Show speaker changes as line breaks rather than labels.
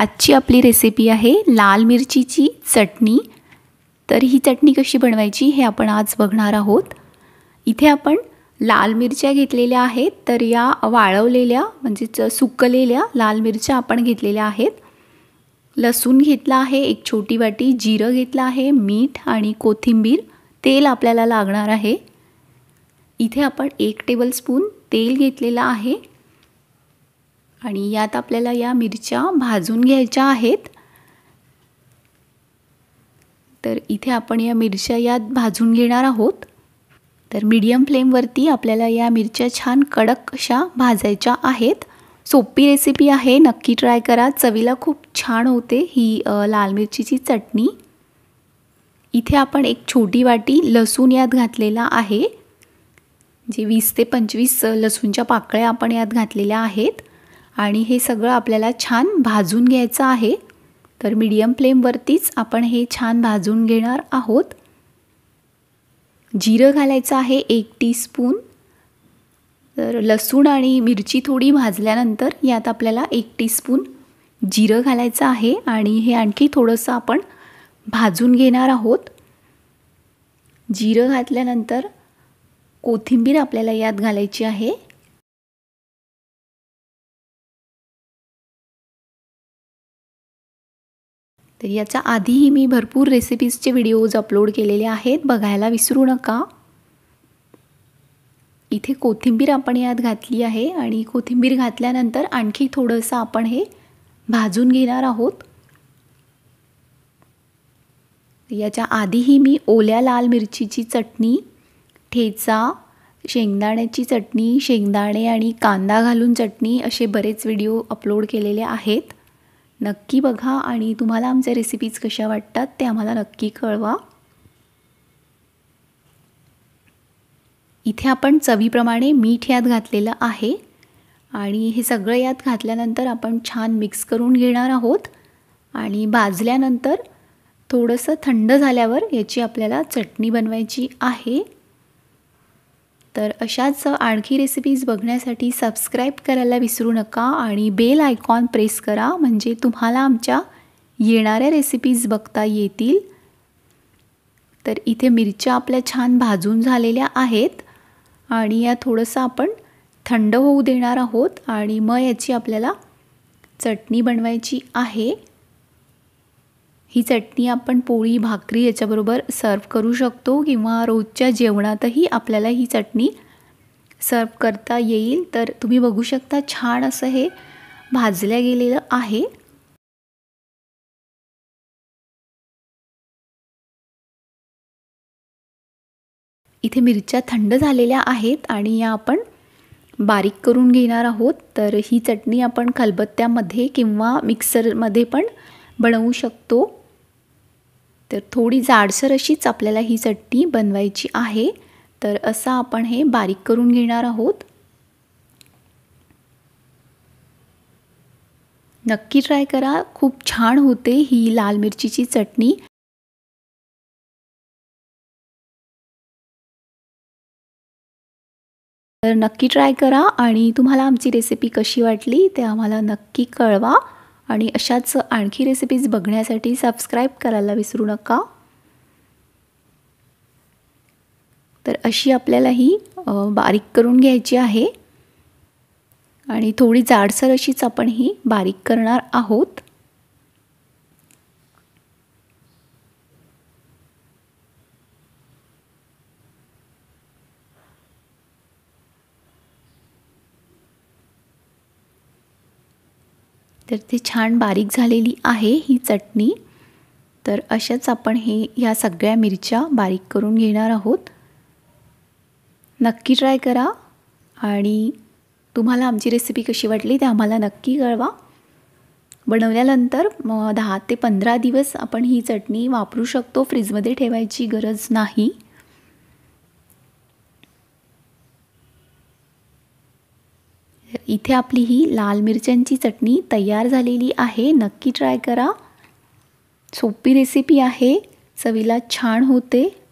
आजची आपली रेसिपी आहे लाल मिरचीची चटणी तर ही चटणी कशी बनवायची हे आपण आज बघणार आहोत इथे आपण लाल मिरच्या घेतलेल्या आहेत तर या वाळवलेल्या म्हणजे सुकलेल्या लाल मिरच्या आपण घेतलेल्या आहेत लसूण घेतला आहे एक छोटी वाटी जिरं घेतलं आहे मीठ आणि कोथिंबीर तेल आपल्याला लागणार आहे इथे आपण एक टेबलस्पून तेल घेतलेलं आहे आणि यात आपल्याला या मिरच्या भाजून घ्यायच्या आहेत तर इथे आपण या मिरच्या यात भाजून घेणार आहोत तर मीडियम फ्लेमवरती आपल्याला या मिरच्या छान कडक अशा भाजायच्या आहेत सोपी रेसिपी आहे नक्की ट्राय करा चवीला खूप छान होते ही लाल मिरचीची चटणी इथे आपण एक छोटी वाटी लसूण यात घातलेला आहे जे वीस ते पंचवीस लसूणच्या पाकळ्या आपण यात घातलेल्या आहेत आणि हे सगळं आपल्याला छान भाजून घ्यायचं आहे तर मीडियम फ्लेमवरतीच आपण हे छान भाजून घेणार आहोत जिरं घालायचं आहे एक टीस्पून तर लसूण आणि मिरची थोडी भाजल्यानंतर यात आपल्याला एक टीस्पून जिरं घालायचं आहे आणि हे आणखी थोडंसं आपण भाजून घेणार आहोत जिरं घातल्यानंतर कोथिंबीर आपल्याला यात घालायची आहे तर याच्या आधीही मी भरपूर रेसिपीजचे व्हिडिओज अपलोड केलेले आहेत बघायला विसरू नका इथे कोथिंबीर आपण यात घातली आहे आणि कोथिंबीर घातल्यानंतर आणखी थोडंसं आपण हे भाजून घेणार आहोत याच्या आधीही मी ओल्या लाल मिरचीची चटणी ठेचा शेंगदाण्याची चटणी शेंगदाणे आणि कांदा घालून चटणी असे बरेच व्हिडिओ अपलोड केलेले आहेत नक्की बघा आणि तुम्हाला आमच्या रेसिपीज कशा वाटतात ते आम्हाला नक्की कळवा इथे आपण चवीप्रमाणे मीठ यात घातलेलं आहे आणि हे सगळं यात घातल्यानंतर आपण छान मिक्स करून घेणार आहोत आणि भाजल्यानंतर थोडंसं थंड झाल्यावर याची आपल्याला चटणी बनवायची आहे तर अशाच आणखी रेसिपीज बघण्यासाठी सबस्क्राईब करायला विसरू नका आणि बेल आयकॉन प्रेस करा म्हणजे तुम्हाला आमच्या येणाऱ्या रेसिपीज बघता येतील तर इथे मिरच्या आपल्या छान भाजून झालेल्या आहेत आणि या थोडंसं आपण थंड होऊ देणार आहोत आणि मग याची आपल्याला चटणी बनवायची आहे ही चटणी आपण पोळी भाकरी याच्याबरोबर सर्व करू शकतो किंवा रोजच्या जेवणातही आपल्याला ही चटणी सर्व करता येईल तर तुम्ही बघू शकता छान असं हे भाजल्या गेलेलं आहे इथे मिरच्या थंड झालेल्या आहेत आणि या आपण बारीक करून घेणार आहोत तर ही चटणी आपण खलबत्त्यामध्ये किंवा मिक्सरमध्ये पण बनवू शकतो तर थोडी जाडसर अशीच आपल्याला ही चटणी बनवायची आहे तर असं आपण हे बारीक करून घेणार आहोत नक्की ट्राय करा खूप छान होते ही लाल मिरचीची चटणी तर नक्की ट्राय करा आणि तुम्हाला आमची रेसिपी कशी वाटली ते आम्हाला नक्की कळवा आणि अशाच आणखी रेसिपीज बघण्यासाठी सबस्क्राईब करायला विसरू नका तर अशी आपल्याला ही बारीक करून घ्यायची आहे आणि थोडी जाडसर अशीच आपण ही बारीक करणार आहोत तर ती छान बारीक झालेली आहे ही चटणी तर अशाच आपण हे ह्या सगळ्या मिरच्या बारीक करून घेणार आहोत नक्की ट्राय करा आणि तुम्हाला आमची रेसिपी कशी वाटली ते आम्हाला नक्की कळवा बनवल्यानंतर दहा ते पंधरा दिवस आपण ही चटणी वापरू शकतो फ्रीजमध्ये ठेवायची गरज नाही इथे आपली ही लाल मिरच्यांची चटणी तयार झालेली आहे नक्की ट्राय करा सोपी रेसिपी आहे चवीला छान होते